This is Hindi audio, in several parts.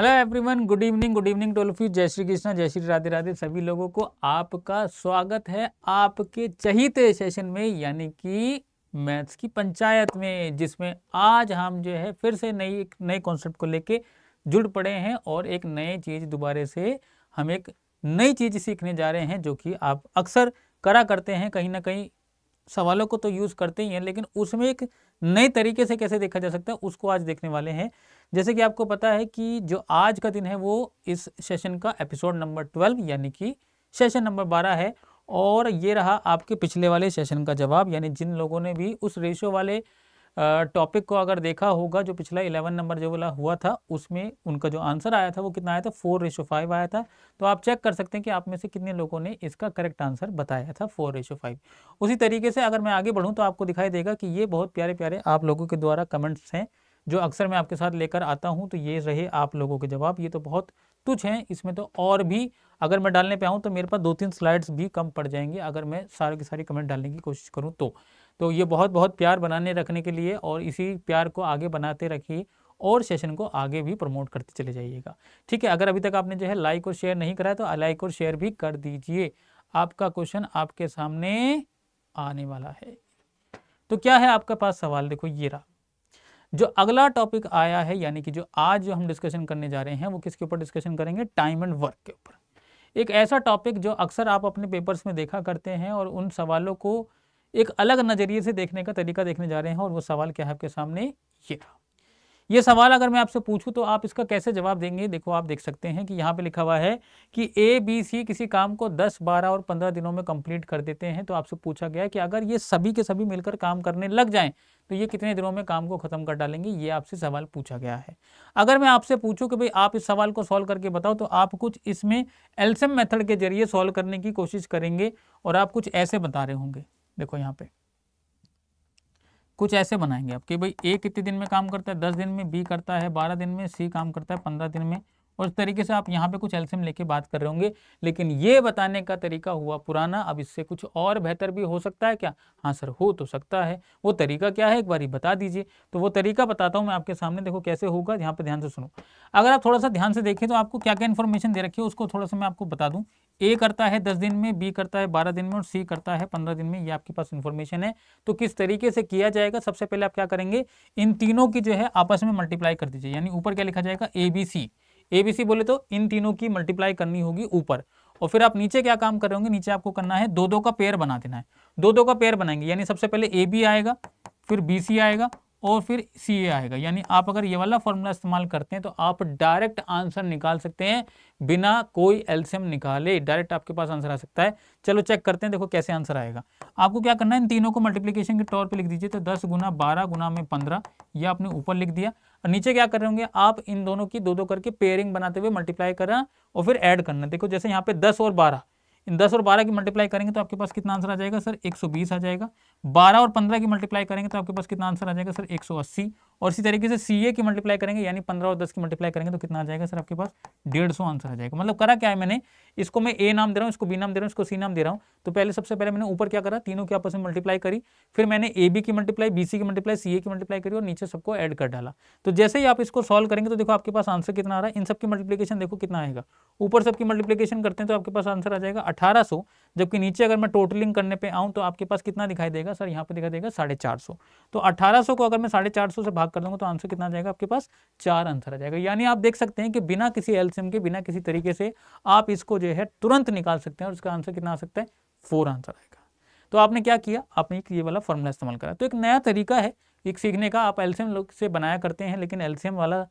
hello everyone good evening good evening to जय श्री कृष्णा जय श्री राधे राधे सभी लोगों को आपका स्वागत है आपके चहित सेशन में यानी कि मैथ्स की पंचायत में जिसमें आज हम जो है फिर से नई एक नए कॉन्सेप्ट को लेके जुड़ पड़े हैं और एक नए चीज़ दोबारे से हम एक नई चीज़ सीखने जा रहे हैं जो कि आप अक्सर करा करते हैं कहीं ना कहीं सवालों को तो यूज़ करते ही हैं लेकिन उसमें एक नए तरीके से कैसे देखा जा सकता है उसको आज देखने वाले हैं जैसे कि आपको पता है कि जो आज का दिन है वो इस सेशन का एपिसोड नंबर ट्वेल्व यानी कि सेशन नंबर बारह है और ये रहा आपके पिछले वाले सेशन का जवाब यानी जिन लोगों ने भी उस रेशो वाले टॉपिक को अगर देखा होगा जो पिछला इलेवन नंबर जो वाला हुआ था उसमें उनका जो आंसर आया था वो कितना आया था फोर रेशो फाइव आया था तो आप चेक कर सकते हैं कि आप में से कितने लोगों ने इसका करेक्ट आंसर बताया था फोर रेशो फाइव उसी तरीके से अगर मैं आगे बढ़ूँ तो आपको दिखाई देगा कि ये बहुत प्यारे प्यारे आप लोगों के द्वारा कमेंट्स हैं जो अक्सर मैं आपके साथ लेकर आता हूँ तो ये रहे आप लोगों के जवाब ये तो बहुत तुच्छ हैं इसमें तो और भी अगर मैं डालने पे आऊँ तो मेरे पास दो तीन स्लाइड्स भी कम पड़ जाएंगे अगर मैं सारे के सारे कमेंट डालने की कोशिश करूँ तो तो ये बहुत बहुत प्यार बनाने रखने के लिए और इसी प्यार को आगे बनाते रखिए और सेशन को आगे भी प्रमोट करते चले जाइएगा ठीक है अगर अभी तक आपने जो है लाइक और शेयर नहीं कराया तो लाइक और शेयर भी कर दीजिए आपका क्वेश्चन आपके सामने आने वाला है तो क्या है आपके पास सवाल देखो ये रहा जो अगला टॉपिक आया है यानी कि जो आज जो हम डिस्कशन करने जा रहे हैं वो किसके ऊपर डिस्कशन करेंगे टाइम एंड वर्क के ऊपर एक ऐसा टॉपिक जो अक्सर आप अपने पेपर्स में देखा करते हैं और उन सवालों को एक अलग नज़रिए से देखने का तरीका देखने जा रहे हैं और वो सवाल क्या है आपके सामने ये रहा ये सवाल अगर मैं आपसे पूछूं तो आप इसका कैसे जवाब देंगे देखो आप देख सकते हैं कि यहाँ पे लिखा हुआ है कि ए बी सी किसी काम को 10, 12 और 15 दिनों में कंप्लीट कर देते हैं तो आपसे पूछा गया कि अगर ये सभी के सभी मिलकर काम करने लग जाएं तो ये कितने दिनों में काम को ख़त्म कर डालेंगे ये आपसे सवाल पूछा गया है अगर मैं आपसे पूछूं कि भाई आप इस सवाल को सॉल्व करके बताओ तो आप कुछ इसमें एल्सम मेथड के जरिए सॉल्व करने की कोशिश करेंगे और आप कुछ ऐसे बता रहे होंगे देखो यहाँ पर कुछ ऐसे बनाएंगे आप कि भाई ए कितने दिन में काम करता है दस दिन में बी करता है बारह दिन में सी काम करता है पंद्रह दिन में उस तरीके से आप यहाँ पे कुछ एल्सियम लेके बात कर रहे होंगे लेकिन ये बताने का तरीका हुआ पुराना अब इससे कुछ और बेहतर भी हो सकता है क्या हाँ सर हो तो सकता है वो तरीका क्या है एक बार बता दीजिए तो वो तरीका बताता हूँ मैं आपके सामने देखो कैसे होगा यहाँ पे ध्यान से सुनो अगर आप थोड़ा सा ध्यान से देखें तो आपको क्या क्या इन्फॉर्मेशन दे रखी है उसको थोड़ा सा मैं आपको बता दूँ ए करता है दस दिन में बी करता है बारह दिन में और सी करता है पंद्रह दिन में ये आपके पास इन्फॉर्मेशन है तो किस तरीके से किया जाएगा सबसे पहले आप क्या करेंगे इन तीनों की जो है आपस में मल्टीप्लाई कर दीजिए यानी ऊपर क्या लिखा जाएगा ए बी सी एबीसी बोले तो इन तीनों की मल्टीप्लाई करनी होगी ऊपर और फिर आप नीचे क्या काम कर रहे होंगे नीचे आपको करना है दो दो का पेयर बना देना है दो दो का पेयर बनाएंगे यानी सबसे पहले ए बी आएगा फिर बी सी आएगा और फिर सी ए आएगा यानी आप अगर ये वाला फॉर्मूला इस्तेमाल करते हैं तो आप डायरेक्ट आंसर निकाल सकते हैं बिना कोई एल्सियम निकाले डायरेक्ट आपके पास आंसर आ सकता है चलो चेक करते हैं देखो कैसे आंसर आएगा आपको क्या करना है इन तीनों को मल्टीप्लीकेशन के तौर पे लिख दीजिए तो दस गुना बारह गुना में पंद्रह ये आपने ऊपर लिख दिया और नीचे क्या कर रहे होंगे आप इन दोनों की दो दो करके पेयरिंग बनाते हुए मल्टीप्लाई करना और फिर एड करना देखो जैसे यहाँ पे दस और बारह इन दस और बारह की मल्टीप्लाई करेंगे तो आपके पास कितना आंसर आ जाएगा सर एक सौ बीस आ जाएगा 12 और 15 की मल्टीप्लाई करेंगे तो आपके पास कितना आंसर आ जाएगा सर 180 और इसी तरीके से सी की मल्टीप्लाई करेंगे यानी 15 और 10 की मल्टीप्लाई करेंगे तो कितना आ जाएगा सर आपके पास 150 आंसर आ जाएगा मतलब करा क्या है मैंने इसको मैं ए नाम दे रहा हूँ इसको बी नाम दे रहा हूँ इसको सी नाम दे रहा हूँ तो पहले सबसे पहले मैंने ऊपर क्या करा तीनों की आपस में मल्टीप्लाई करी फिर मैंने ए बी की मल्टीप्लाई बी सी की मल्टीप्लाई सी की मल्टीप्लाई करी और नीचे सबको एड कर डाला तो जैसे ही आप इसको सॉल्व करेंगे तो देखो आपके पास आंसर कितना आ रहा है इन सबकी मल्टीप्लीकेशन देखो कितना आएगा ऊपर सबकी मल्टीप्लीकेशन करते हैं तो आपके पास आंसर आ जाएगा अठारह जबकि नीचे अगर मैं टोटलिंग करने पे आऊँ तो आपके पास कितना दिखाई देगा सर यहाँ पे दिखाई देगा साढ़े चार सौ तो अठारह सौ को अगर मैं साढ़े चार सौ से भाग कर दूंगा तो आंसर कितना जाएगा आपके पास चार आंसर आ जाएगा यानी आप देख सकते हैं कि बिना किसी एल्सियम के बिना किसी तरीके से आप इसको जो है तुरंत निकाल सकते हैं और उसका आंसर कितना आ सकता है फोर आंसर आएगा तो आपने क्या किया आपने ये वाला फॉर्मूला इस्तेमाल करा तो एक नया तरीका है एक सीखने का आप एल्सियम लोग से बनाया करते हैं लेकिन एल्सियम वाला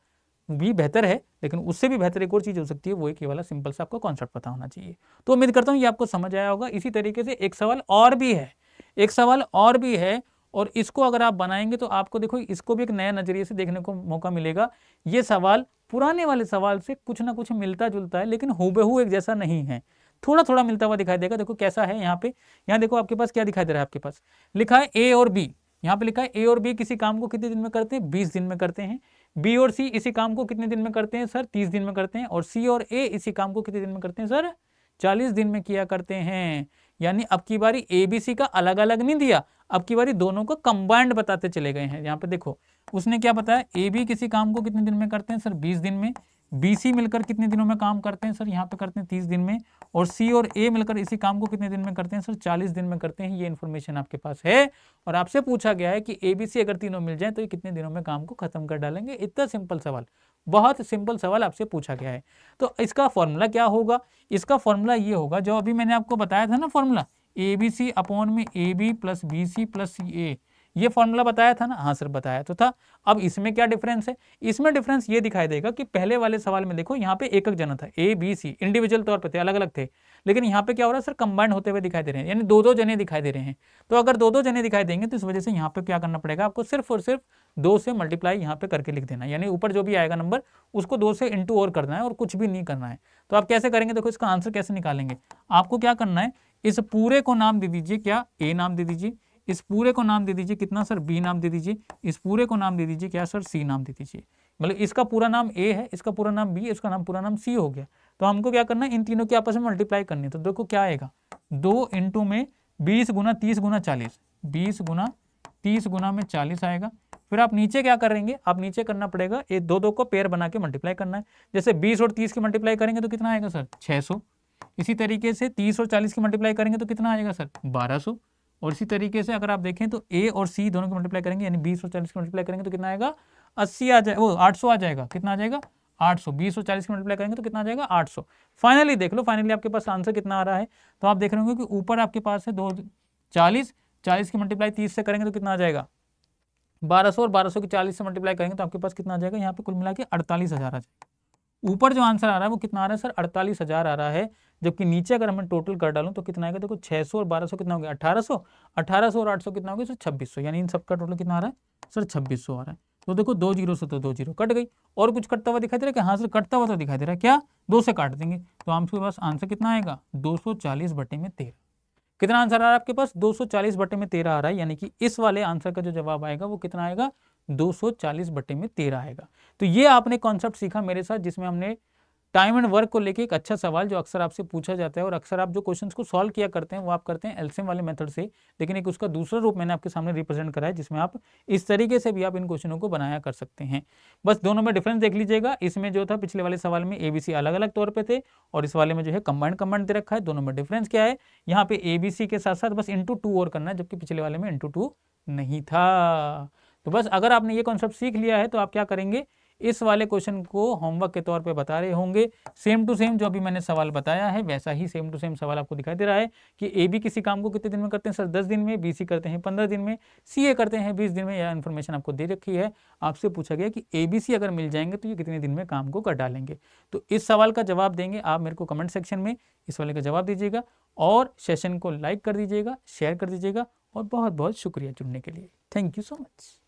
भी बेहतर है लेकिन उससे भी बेहतर एक और चीज़ हो सकती है वो एक ये वाला सिंपल सा आपको कॉन्सेप्ट पता होना चाहिए तो उम्मीद करता हूँ ये आपको समझ आया होगा इसी तरीके से एक सवाल और भी है एक सवाल और भी है और इसको अगर आप बनाएंगे तो आपको देखो इसको भी एक नया नज़रिए से देखने को मौका मिलेगा ये सवाल पुराने वाले सवाल से कुछ ना कुछ मिलता जुलता है लेकिन हुबहू एक जैसा नहीं है थोड़ा थोड़ा मिलता हुआ दिखाई देगा देखो कैसा है यहाँ पे यहाँ देखो आपके पास क्या दिखाई दे रहा है आपके पास लिखा है ए और बी यहाँ पे लिखा है ए और बी किसी काम को कितने दिन में करते हैं बीस दिन में करते हैं बी और सी इसी काम को कितने दिन में करते हैं सर तीस दिन में करते हैं और सी और ए इसी काम को कितने दिन में करते हैं सर चालीस दिन में किया करते हैं यानी अब की बारी ए बी सी का अलग अलग नहीं दिया अब की बारी दोनों को कंबाइंड बताते चले गए हैं यहाँ पे देखो उसने क्या बताया ए बी किसी काम को कितने दिन में करते हैं सर बीस दिन में बी सी मिलकर कितने दिनों में काम करते हैं सर यहाँ पे करते हैं तीस दिन में और सी और ए मिलकर इसी काम को कितने दिन में करते हैं सर चालीस दिन में करते हैं ये इन्फॉर्मेशन आपके पास है और आपसे पूछा गया है कि ए बी सी अगर तीनों मिल जाए तो ये कितने दिनों में काम को खत्म कर डालेंगे इतना सिंपल सवाल बहुत सिंपल सवाल आपसे पूछा गया है तो इसका फॉर्मूला क्या होगा इसका फॉर्मूला ये होगा जो अभी मैंने आपको बताया था ना formula A B C upon में A B plus B C plus A ये फॉर्मूला बताया था ना हाँ सर बताया तो था अब इसमें क्या डिफरेंस है इसमें डिफरेंस ये दिखाई देगा कि पहले वाले सवाल में देखो यहाँ पे एक एक जना था ए बी सी इंडिविजुअल तौर पर थे अलग अलग थे लेकिन यहाँ पे क्या हो रहा है सर कंबाइंड होते हुए दिखाई दे रहे हैं यानी दो दो जने दिखाई दे रहे हैं तो अगर दो दो जने दिखाई देंगे तो इस वजह से यहाँ पे क्या करना पड़ेगा आपको सिर्फ और सिर्फ दो से मल्टीप्लाई यहाँ पे करके लिख देना यानी ऊपर जो भी आएगा नंबर उसको दो से इंटू और करना है और कुछ भी नहीं करना है तो आप कैसे करेंगे देखो इसका आंसर कैसे निकालेंगे आपको क्या करना है इस पूरे को नाम दे दीजिए क्या ए नाम दे दीजिए इस पूरे को नाम दे दीजिए कितना सर बी नाम दे दीजिए इस पूरे को नाम दे दीजिए क्या सर सी नाम दे दीजिए मतलब इसका पूरा नाम ए है इसका पूरा नाम बी इसका नाम पूरा नाम सी हो गया तो हमको क्या करना है इन तीनों के आपस में मल्टीप्लाई करनी है तो देखो क्या आएगा दो इंटू में बीस गुना तीस गुना चालीस बीस गुना तीस गुना में चालीस आएगा फिर आप नीचे क्या करेंगे आप नीचे करना पड़ेगा ये दो दो को पेयर बना के मल्टीप्लाई करना है जैसे बीस और तीस की मल्टीप्लाई करेंगे तो कितना आएगा सर छः इसी तरीके से तीस और चालीस की मल्टीप्लाई करेंगे तो कितना आएगा सर बारह और इसी तरीके से अगर आप देखें तो ए और सी दोनों को मल्टीप्लाई करेंगे यानी बीस और चालीस को मल्टीप्लाई करेंगे तो कितना आएगा अस्सी आ जाए वो आठ सौ आ जाएगा कितना आ जाएगा आठ सौ बीस और चालीस की मल्टीप्लाई करेंगे तो कितना आ जाएगा आठ सौ फाइनली देख लो फाइनली आपके पास आंसर कितना आ रहा है तो आप देख रहे होंगे कि ऊपर आपके पास है दो चालीस चालीस की मल्टीप्लाई तीस से करेंगे तो कितना आ जाएगा बारह सौ और बारह सौ की चालीस से मल्टीप्लाई करेंगे तो आपके पास कितना आ जाएगा यहाँ पे कुल मिला के अड़तालीस हज़ार आ जाएगा ऊपर जो आंसर आ रहा है वो कितना आ रहा है सर अड़तालीस हज़ार आ रहा है जबकि नीचे अगर हमें टोटल कर डालू तो कितना आएगा देखो छः सौ और बारह सौ कितना हो गया अठारह सौ अठारह सौ और आठ सौ कितना हो गया सर छब्बीस सौ यानी इन सबका टोटल कितना आ रहा है सर छब्बीस सौ आ रहा है तो देखो दो जीरो से तो दो जीरो कट गई और कुछ कटता हुआ दिखाई दे रहा है हाँ सर कटता हुआ तो दिखाई दे रहा है क्या दो से काट देंगे तो आपके पास आंसर कितना आएगा दो सौ चालीस बटे में तेरह कितना आंसर आ रहा है आपके पास 240 बटे में 13 आ रहा है यानी कि इस वाले आंसर का जो जवाब आएगा वो कितना आएगा 240 बटे में 13 आएगा तो ये आपने कॉन्सेप्ट सीखा मेरे साथ जिसमें हमने टाइम एंड वर्क को लेके एक अच्छा सवाल जो अक्सर आपसे पूछा जाता है और अक्सर आप जो क्वेश्चंस को सॉल्व किया करते हैं वो आप करते हैं एलसीएम वाले मेथड से लेकिन एक उसका दूसरा रूप मैंने आपके सामने रिप्रेजेंट करा है जिसमें आप इस तरीके से भी आप इन क्वेश्चनों को बनाया कर सकते हैं बस दोनों में डिफरेंस देख लीजिएगा इसमें जो था पिछले वाले सवाल में ए अलग अलग तौर पर थे और इस वाले में जो है कंबाइंड कंबाइंड दे रखा है दोनों में डिफरेंस क्या है यहाँ पे ए के साथ साथ बस इंटू टू और करना है जबकि पिछले वाले में इंटू टू नहीं था तो बस अगर आपने ये कॉन्सेप्ट सीख लिया है तो आप क्या करेंगे इस वाले क्वेश्चन को होमवर्क के तौर पे बता रहे होंगे सेम टू सेम जो अभी मैंने सवाल बताया है वैसा ही सेम टू सेम सवाल आपको दिखाई दे रहा है कि ए बी किसी काम को कितने दिन में करते हैं सर दस दिन में बी सी करते हैं पंद्रह दिन में सी ए करते हैं बीस दिन में यह इन्फॉर्मेशन आपको दे रखी है आपसे पूछा गया कि ए बी सी अगर मिल जाएंगे तो ये कितने दिन में काम को कर डालेंगे तो इस सवाल का जवाब देंगे आप मेरे को कमेंट सेक्शन में इस वाले का जवाब दीजिएगा और सेशन को लाइक कर दीजिएगा शेयर कर दीजिएगा और बहुत बहुत शुक्रिया जुड़ने के लिए थैंक यू सो मच